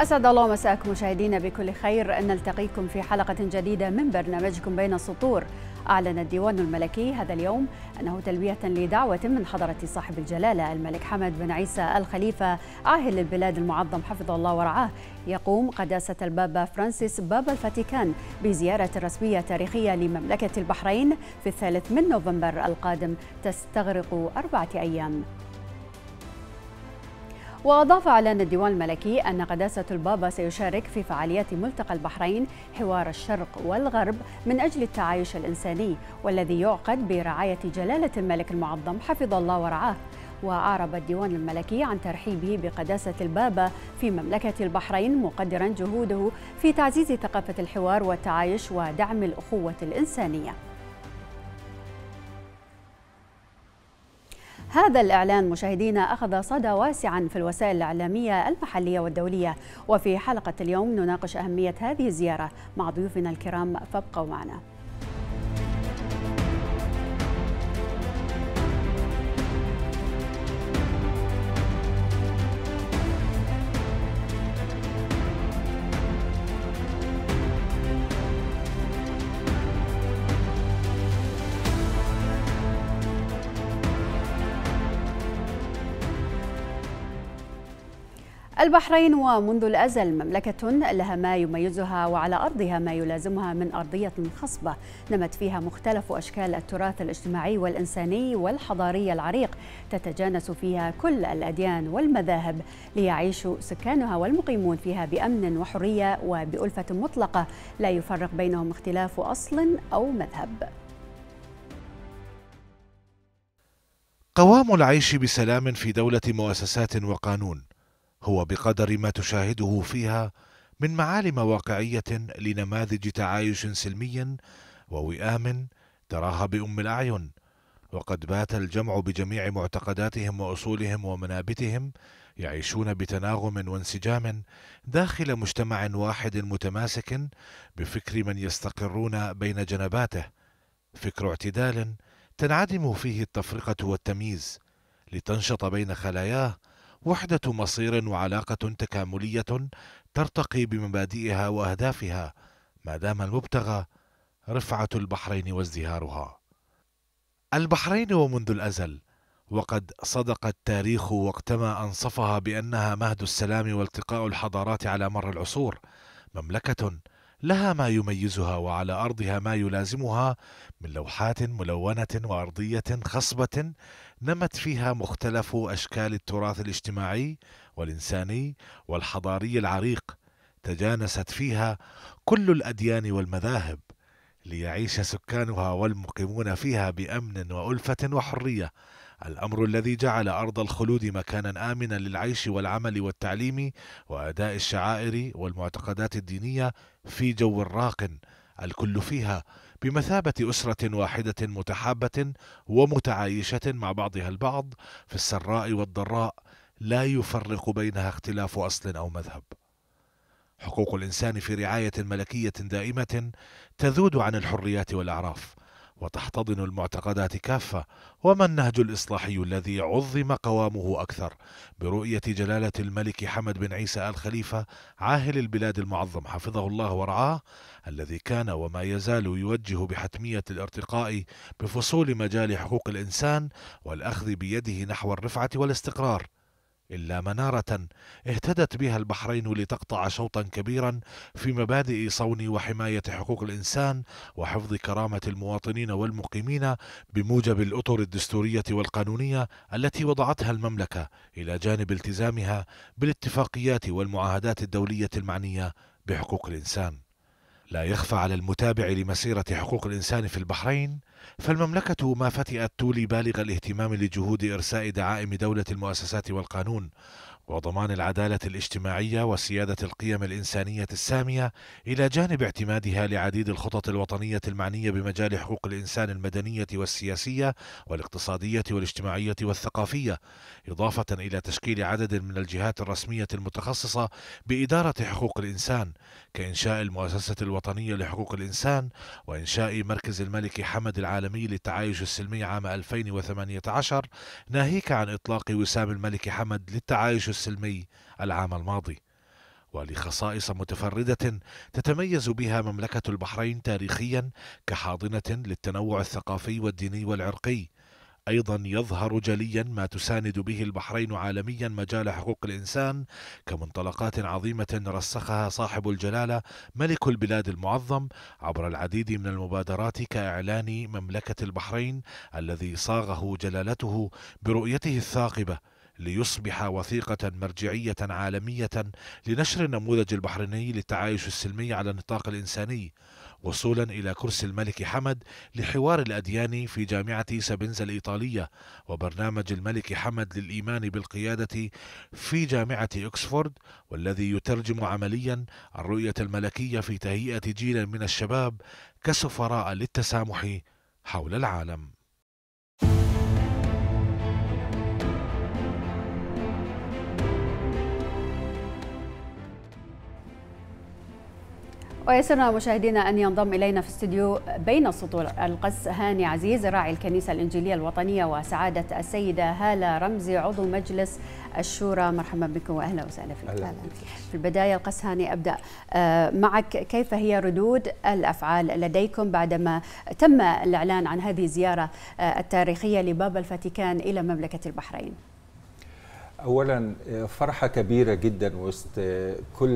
أسعد الله مساءكم مشاهدينا بكل خير أن نلتقيكم في حلقة جديدة من برنامجكم بين السطور أعلن الديوان الملكي هذا اليوم أنه تلبية لدعوة من حضرة صاحب الجلالة الملك حمد بن عيسى الخليفة عاهل البلاد المعظم حفظه الله ورعاه يقوم قداسة البابا فرانسيس بابا الفاتيكان بزيارة رسمية تاريخية لمملكة البحرين في الثالث من نوفمبر القادم تستغرق أربعة أيام وأضاف إعلان الديوان الملكي أن قداسة البابا سيشارك في فعاليات ملتقى البحرين حوار الشرق والغرب من أجل التعايش الإنساني والذي يعقد برعاية جلالة الملك المعظم حفظ الله ورعاه وأعرب الديوان الملكي عن ترحيبه بقداسة البابا في مملكة البحرين مقدرا جهوده في تعزيز ثقافة الحوار والتعايش ودعم الأخوة الإنسانية هذا الإعلان مشاهدينا أخذ صدى واسعا في الوسائل الإعلامية المحلية والدولية وفي حلقة اليوم نناقش أهمية هذه الزيارة مع ضيوفنا الكرام فابقوا معنا البحرين ومنذ الأزل مملكة لها ما يميزها وعلى أرضها ما يلازمها من أرضية خصبة نمت فيها مختلف أشكال التراث الاجتماعي والإنساني والحضاري العريق تتجانس فيها كل الأديان والمذاهب ليعيش سكانها والمقيمون فيها بأمن وحرية وبألفة مطلقة لا يفرق بينهم اختلاف أصل أو مذهب قوام العيش بسلام في دولة مؤسسات وقانون هو بقدر ما تشاهده فيها من معالم واقعية لنماذج تعايش سلمي ووئام تراها بأم الأعين وقد بات الجمع بجميع معتقداتهم وأصولهم ومنابتهم يعيشون بتناغم وانسجام داخل مجتمع واحد متماسك بفكر من يستقرون بين جنباته فكر اعتدال تنعدم فيه التفرقة والتمييز لتنشط بين خلاياه وحدة مصير وعلاقة تكاملية ترتقي بمبادئها وأهدافها ما دام المبتغى رفعة البحرين وازدهارها. البحرين ومنذ الأزل وقد صدق التاريخ وقتما أنصفها بأنها مهد السلام والتقاء الحضارات على مر العصور مملكة لها ما يميزها وعلى أرضها ما يلازمها من لوحات ملونة وأرضية خصبة نمت فيها مختلف أشكال التراث الاجتماعي والإنساني والحضاري العريق تجانست فيها كل الأديان والمذاهب ليعيش سكانها والمقيمون فيها بأمن وألفة وحرية الأمر الذي جعل أرض الخلود مكانا آمنا للعيش والعمل والتعليم وأداء الشعائر والمعتقدات الدينية في جو راق الكل فيها بمثابة أسرة واحدة متحابة ومتعايشة مع بعضها البعض في السراء والضراء لا يفرق بينها اختلاف أصل أو مذهب. حقوق الإنسان في رعاية ملكية دائمة تذود عن الحريات والأعراف، وتحتضن المعتقدات كافة وما النهج الإصلاحي الذي عظم قوامه أكثر برؤية جلالة الملك حمد بن عيسى آل خليفة عاهل البلاد المعظم حفظه الله ورعاه الذي كان وما يزال يوجه بحتمية الارتقاء بفصول مجال حقوق الإنسان والأخذ بيده نحو الرفعة والاستقرار إلا منارة اهتدت بها البحرين لتقطع شوطا كبيرا في مبادئ صون وحماية حقوق الإنسان وحفظ كرامة المواطنين والمقيمين بموجب الأطر الدستورية والقانونية التي وضعتها المملكة إلى جانب التزامها بالاتفاقيات والمعاهدات الدولية المعنية بحقوق الإنسان لا يخفى على المتابع لمسيرة حقوق الإنسان في البحرين فالمملكة ما فتئت تولي بالغ الاهتمام لجهود إرساء دعائم دولة المؤسسات والقانون وضمان العدالة الاجتماعية وسيادة القيم الإنسانية السامية إلى جانب اعتمادها لعديد الخطط الوطنية المعنية بمجال حقوق الإنسان المدنية والسياسية والاقتصادية والاجتماعية والثقافية، إضافة إلى تشكيل عدد من الجهات الرسمية المتخصصة بإدارة حقوق الإنسان، كإنشاء المؤسسة الوطنية لحقوق الإنسان، وإنشاء مركز الملك حمد العالمي للتعايش السلمي عام 2018 ناهيك عن إطلاق وسام الملك حمد للتعايش السلمي العام الماضي ولخصائص متفردة تتميز بها مملكة البحرين تاريخيا كحاضنة للتنوع الثقافي والديني والعرقي أيضا يظهر جليا ما تساند به البحرين عالميا مجال حقوق الإنسان كمنطلقات عظيمة رسخها صاحب الجلالة ملك البلاد المعظم عبر العديد من المبادرات كإعلان مملكة البحرين الذي صاغه جلالته برؤيته الثاقبة ليصبح وثيقة مرجعية عالمية لنشر النموذج البحريني للتعايش السلمي على النطاق الإنساني وصولا إلى كرسي الملك حمد لحوار الأديان في جامعة سابنزا الإيطالية وبرنامج الملك حمد للإيمان بالقيادة في جامعة أكسفورد والذي يترجم عمليا الرؤية الملكية في تهيئة جيل من الشباب كسفراء للتسامح حول العالم ويسرنا مشاهدينا أن ينضم إلينا في استديو بين السطور القس هاني عزيز راعي الكنيسة الإنجيلية الوطنية وسعادة السيدة هالة رمزي عضو مجلس الشورى مرحبا بكم وأهلا وسهلا فيك أهلا. في البداية القس هاني أبدأ آه، معك كيف هي ردود الأفعال لديكم بعدما تم الإعلان عن هذه الزيارة آه، التاريخية لبابا الفاتيكان إلى مملكة البحرين اولا آه، فرحه كبيره جدا وسط آه، كل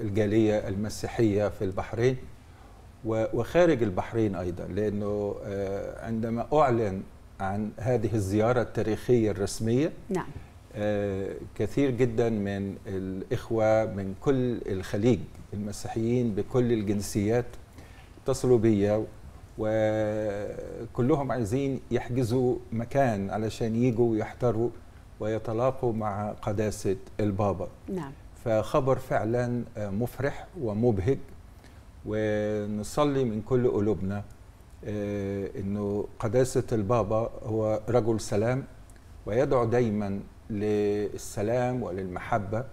الجاليه المسيحيه في البحرين وخارج البحرين ايضا لانه آه، عندما اعلن عن هذه الزياره التاريخيه الرسميه نعم كثير جدا من الاخوه من كل الخليج المسيحيين بكل الجنسيات اتصلوا بيا وكلهم عايزين يحجزوا مكان علشان يجوا ويحضروا ويتلاقوا مع قداسة البابا نعم. فخبر فعلا آه، مفرح ومبهج ونصلي من كل قلوبنا آه، انه قداسه البابا هو رجل سلام ويدعو دايما للسلام وللمحبه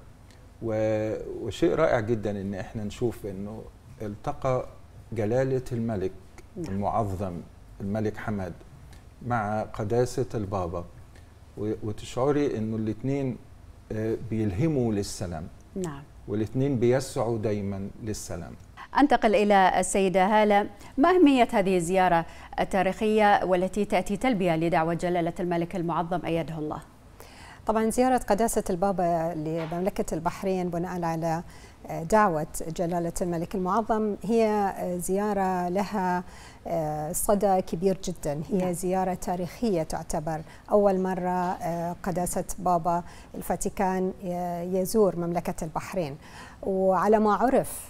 وشيء رائع جدا ان احنا نشوف انه التقى جلاله الملك نعم. المعظم الملك حمد مع قداسه البابا وتشعري انه الاثنين آه، بيلهموا للسلام نعم والاثنين بيسعوا دايما للسلام أنتقل إلى السيدة هالة ما أهمية هذه الزيارة التاريخية والتي تأتي تلبية لدعوة جلالة الملك المعظم أيده الله طبعا زيارة قداسة البابا لمملكة البحرين بناء على دعوة جلالة الملك المعظم هي زيارة لها آه، صدى كبير جدا هي نعم. زيارة تاريخية تعتبر أول مرة آه، قداسة بابا الفاتيكان آه، يزور مملكة البحرين وعلى ما عرف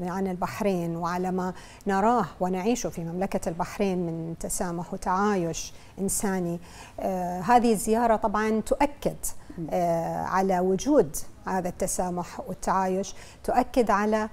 عن البحرين وعلى ما نراه ونعيشه في مملكة البحرين من تسامح وتعايش إنساني هذه الزيارة طبعا تؤكد آه، على وجود هذا التسامح والتعايش تؤكد على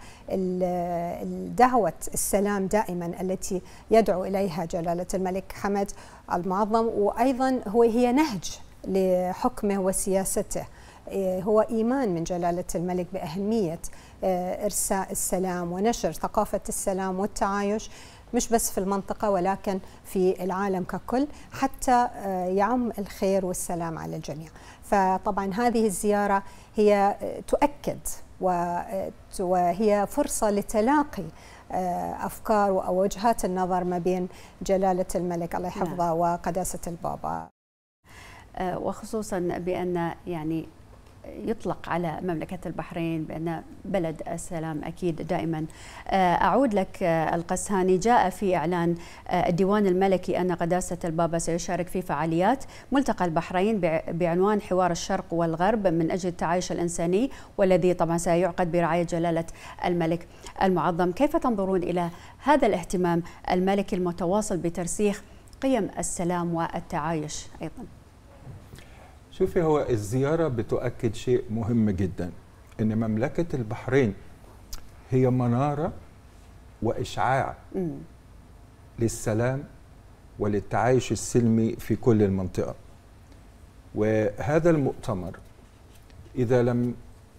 دعوة السلام دائما التي يدعو إليها جلالة الملك حمد المعظم وأيضا هو هي نهج لحكمه وسياسته آه، هو إيمان من جلالة الملك بأهمية آه، إرساء السلام ونشر ثقافة السلام والتعايش مش بس في المنطقة ولكن في العالم ككل حتى يعم الخير والسلام على الجميع فطبعا هذه الزيارة هي تؤكد وهي فرصة لتلاقي آه، أفكار ووجهات النظر ما بين جلالة الملك الله يحفظه نعم. وقداسة البابا آه، وخصوصا بأن يعني يطلق على مملكة البحرين بأن بلد السلام أكيد دائما آه، أعود لك آه، القسهاني جاء في إعلان آه، الديوان الملكي أن قداسة البابا سيشارك في فعاليات ملتقى البحرين بعنوان حوار الشرق والغرب من أجل التعايش الإنساني والذي طبعا سيعقد برعاية جلالة الملك المعظم كيف تنظرون إلى هذا الاهتمام الملكي المتواصل بترسيخ قيم السلام والتعايش أيضاً شوفي هو الزيارة بتؤكد شيء مهم جدا إن مملكة البحرين هي منارة وإشعاع م. للسلام وللتعايش السلمي في كل المنطقة وهذا المؤتمر إذا لم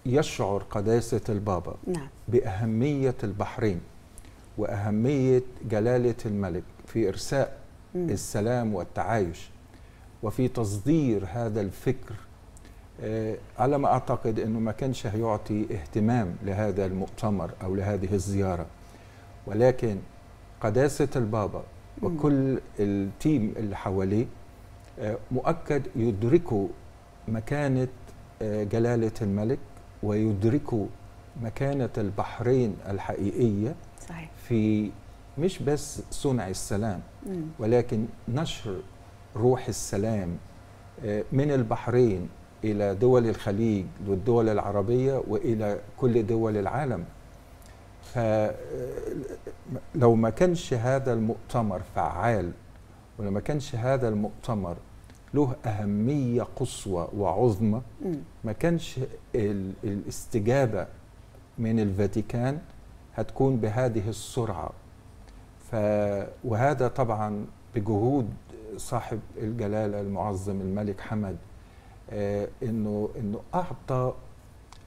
يشعر قداسة البابا نعم. بأهمية البحرين وأهمية جلالة الملك في إرساء م. السلام والتعايش وفي تصدير هذا الفكر آه، على ما اعتقد انه ما كانش هيعطي اهتمام لهذا المؤتمر او لهذه الزياره ولكن قداسه البابا وكل التيم اللي حواليه آه، مؤكد يدركوا مكانه آه، جلاله الملك ويدركوا مكانه البحرين الحقيقيه صحيح. في مش بس صنع السلام ولكن نشر روح السلام آه، من البحرين الى دول الخليج والدول العربيه والى كل دول العالم فلو آه، ما كانش هذا المؤتمر فعال ولما كانش هذا المؤتمر له أهمية قصوى وعظمى ما كانش الاستجابة من الفاتيكان هتكون بهذه السرعة ف وهذا طبعا بجهود صاحب الجلاله المعظم الملك حمد آه، انه انه اعطى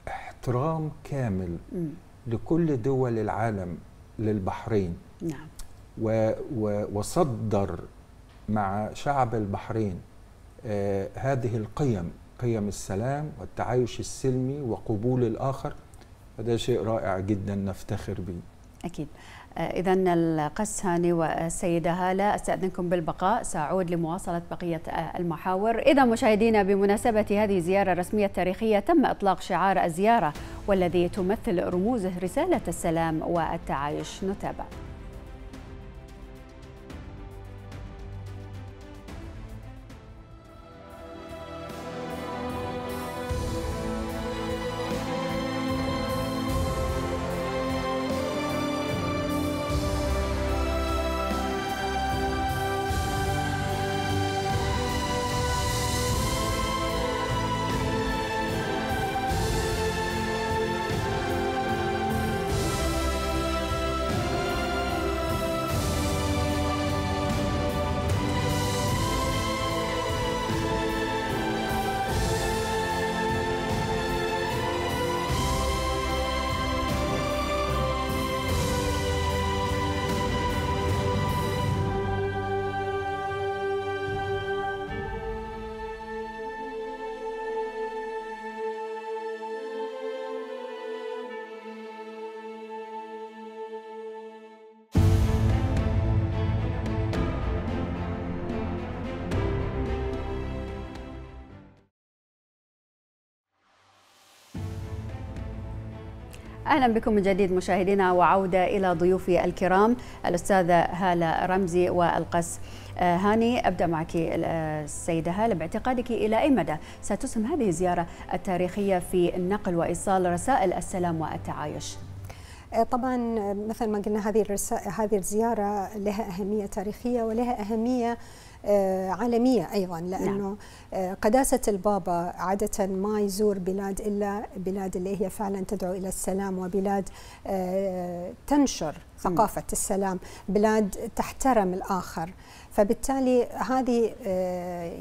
احترام كامل م. لكل دول العالم للبحرين نعم و وصدر مع شعب البحرين آه، هذه القيم قيم السلام والتعايش السلمي وقبول الآخر فده شيء رائع جدا نفتخر به أكيد آه، إذا القسهاني والسيدة هالة أستأذنكم بالبقاء سأعود لمواصلة بقية آه، المحاور إذا مشاهدينا بمناسبة هذه الزيارة الرسمية التاريخية تم إطلاق شعار الزيارة والذي تمثل رموزه رسالة السلام والتعايش نتابع اهلا بكم من جديد مشاهدينا وعوده الى ضيوفي الكرام الاستاذه هاله رمزي والقس آه، هاني ابدا معك السيده آه، هاله باعتقادك الى اي مدى ستسهم هذه الزياره التاريخيه في النقل وايصال رسائل السلام والتعايش؟ آه، طبعا مثل ما قلنا هذه هذه الزياره لها اهميه تاريخيه ولها اهميه آه، عالمية أيضا لأنه نعم. آه، قداسة البابا عادة ما يزور بلاد إلا بلاد اللي هي فعلا تدعو إلى السلام وبلاد آه، تنشر ثقافة السلام بلاد تحترم الآخر فبالتالي هذه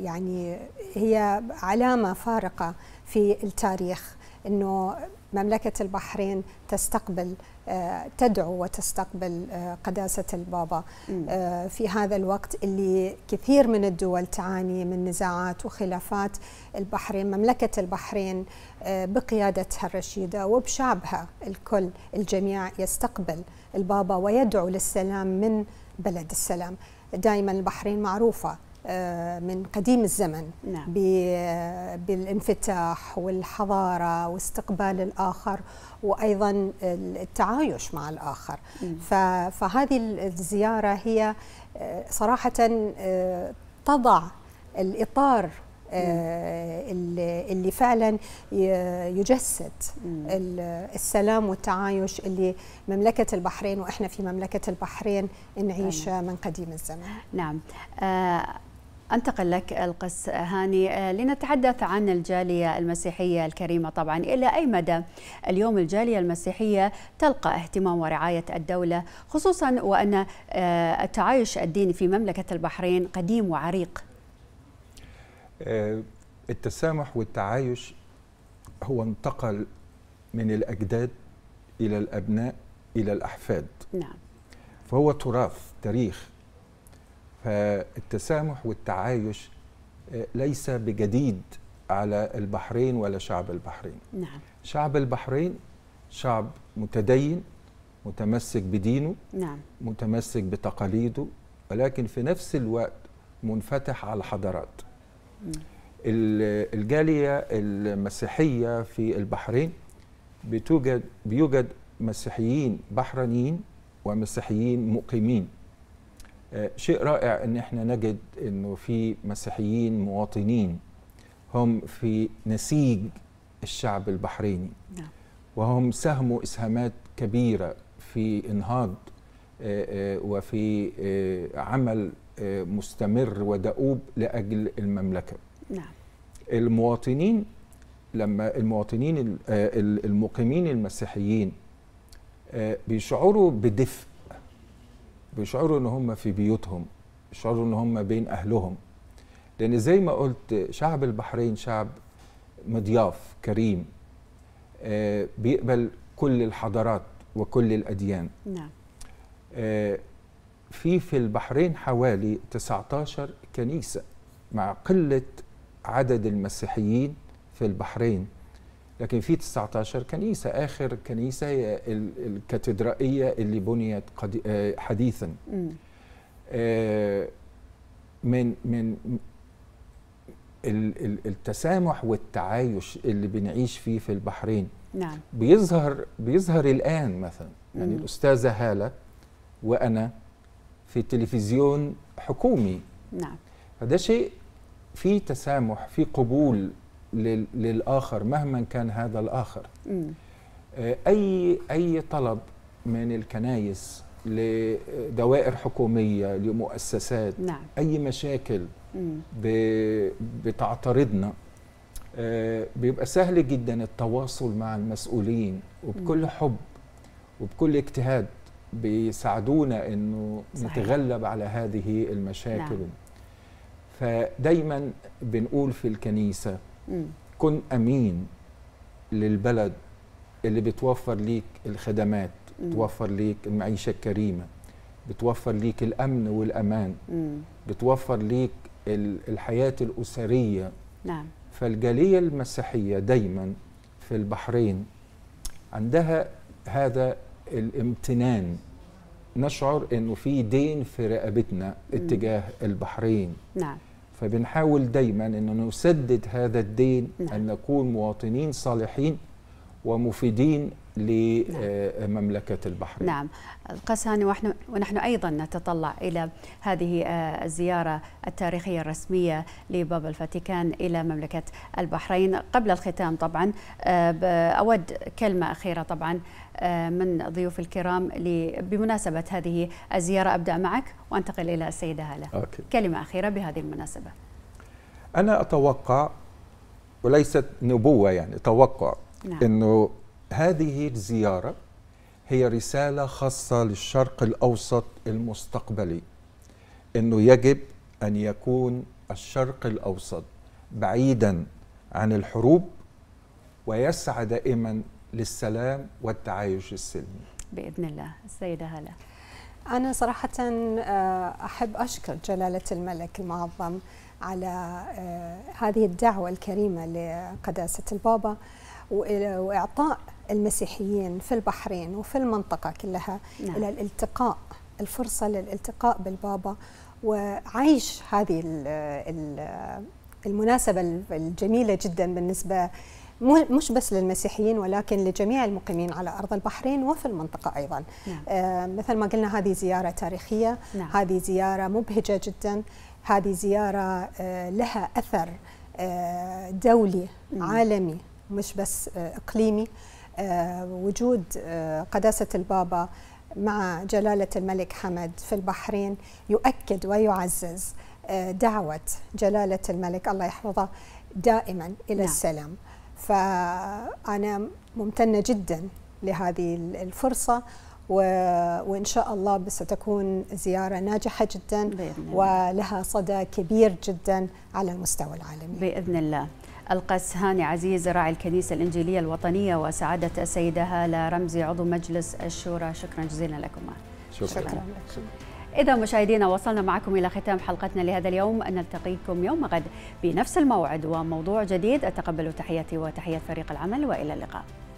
يعني هي علامة فارقة في التاريخ أنه مملكة البحرين تستقبل آه، تدعو وتستقبل آه، قداسة البابا آه، في هذا الوقت اللي كثير من الدول تعاني من نزاعات وخلافات البحرين مملكة البحرين بقيادتها الرشيدة وبشعبها الكل الجميع يستقبل البابا ويدعو للسلام من بلد السلام دائما البحرين معروفة آه، من قديم الزمن نعم. آه، بالانفتاح والحضارة واستقبال الآخر وأيضا التعايش مع الآخر مم. نعم. فهذه الزيارة هي آه، صراحة تضع الإطار نعم. اللي فعلا يجسد نعم. السلام والتعايش اللي مملكة البحرين وإحنا في مملكة البحرين نعيشه من قديم الزمن نعم أنتقل لك القس هاني آه، لنتحدث عن الجالية المسيحية الكريمة طبعا إلى أي مدى اليوم الجالية المسيحية تلقى اهتمام ورعاية الدولة خصوصا وأن آه، التعايش الديني في مملكة البحرين قديم وعريق آه، التسامح والتعايش هو انتقل من الأجداد إلى الأبناء إلى الأحفاد نعم. فهو تراث تاريخ فالتسامح والتعايش آه، ليس بجديد على البحرين ولا شعب البحرين نعم. شعب البحرين شعب متدين متمسك بدينه نعم. متمسك بتقاليده ولكن في نفس الوقت منفتح على الحضارات نعم. الجالية المسيحية في البحرين بتوجد بيوجد مسيحيين بحرانيين ومسيحيين مقيمين آه، شيء رائع ان احنا نجد انه في مسيحيين مواطنين هم في نسيج الشعب البحريني نعم. وهم ساهموا اسهامات كبيره في انهاض آه، آه، وفي عمل مستمر ودؤوب لاجل المملكه نعم المواطنين لما المواطنين المقيمين المسيحيين بيشعروا بدفء بيشعروا ان هم في بيوتهم بيشعروا ان هم بين اهلهم لان زي ما قلت شعب البحرين شعب مضياف كريم آه بيقبل كل الحضارات وكل الاديان نعم آه في في البحرين حوالي 19 كنيسه مع قله عدد المسيحيين في البحرين لكن في 19 كنيسة آخر كنيسة هي الكاتدرائية اللي بنيت آه، حديثا آه، من من التسامح والتعايش اللي بنعيش فيه في البحرين نعم. بيظهر بيظهر الآن مثلا يعني الأستاذة هالة وأنا في تلفزيون حكومي نعم فده شيء في تسامح في قبول للاخر مهما كان هذا الاخر آه، اي اي طلب من الكنايس لدوائر حكوميه لمؤسسات نعم. اي مشاكل بتعترضنا آه، بيبقى سهل جدا التواصل مع المسؤولين وبكل حب وبكل اجتهاد بيساعدونا انه صحيح. نتغلب على هذه المشاكل نعم. فدايما بنقول في الكنيسه كن امين للبلد اللي بتوفر ليك الخدمات بتوفر ليك المعيشه الكريمه بتوفر ليك الامن والامان بتوفر ليك الحياه الاسريه نعم فالجاليه المسيحيه دايما في البحرين عندها هذا الامتنان نشعر انه في دين في رقبتنا اتجاه البحرين نعم فبنحاول دايما أن نسدد هذا الدين نعم. أن نكون مواطنين صالحين ومفيدين لمملكة نعم. آه، البحرين نعم القساني ونحن, ونحن أيضا نتطلع إلى هذه آه، الزيارة التاريخية الرسمية لبابا الفاتيكان إلى مملكة البحرين قبل الختام طبعا آه، أود كلمة أخيرة طبعا من ضيوف الكرام بمناسبة هذه الزيارة أبدأ معك وأنتقل إلى السيدة هالة أوكي. كلمة أخيرة بهذه المناسبة أنا أتوقع وليست نبوة يعني توقع نعم. أنه هذه الزيارة هي رسالة خاصة للشرق الأوسط المستقبلي أنه يجب أن يكون الشرق الأوسط بعيدا عن الحروب ويسعى دائما للسلام والتعايش السلمي بإذن الله السيدة هلا أنا صراحة آه، أحب أشكر جلالة الملك المعظم على آه، هذه الدعوة الكريمة لقداسة البابا وإعطاء المسيحيين في البحرين وفي المنطقة كلها نعم. إلى الالتقاء الفرصة للالتقاء بالبابا وعيش هذه المناسبة الجميلة جدا بالنسبة مش بس للمسيحيين ولكن لجميع المقيمين على أرض البحرين وفي المنطقة أيضا نعم. آه، مثل ما قلنا هذه زيارة تاريخية نعم. هذه زيارة مبهجة جدا هذه زيارة آه، لها أثر آه، دولي عالمي مش بس آه إقليمي وجود آه، قداسة البابا مع جلالة الملك حمد في البحرين يؤكد ويعزز آه، دعوة جلالة الملك الله يحفظه دائما إلى نعم. السلام فأنا ممتنة جدا لهذه الفرصة و... وإن شاء الله ستكون زيارة ناجحة جدا بإذن الله. ولها صدى كبير جدا على المستوى العالمي بإذن الله القس هاني عزيز راعي الكنيسة الإنجيلية الوطنية وسعادة السيدة هالة رمزي عضو مجلس الشورى شكرا جزيلا لكم شكرا, شكرا. شكرا. إذا مشاهدينا وصلنا معكم إلى ختام حلقتنا لهذا اليوم نلتقيكم يوم غد بنفس الموعد وموضوع جديد أتقبل تحياتي وتحيات فريق العمل وإلى اللقاء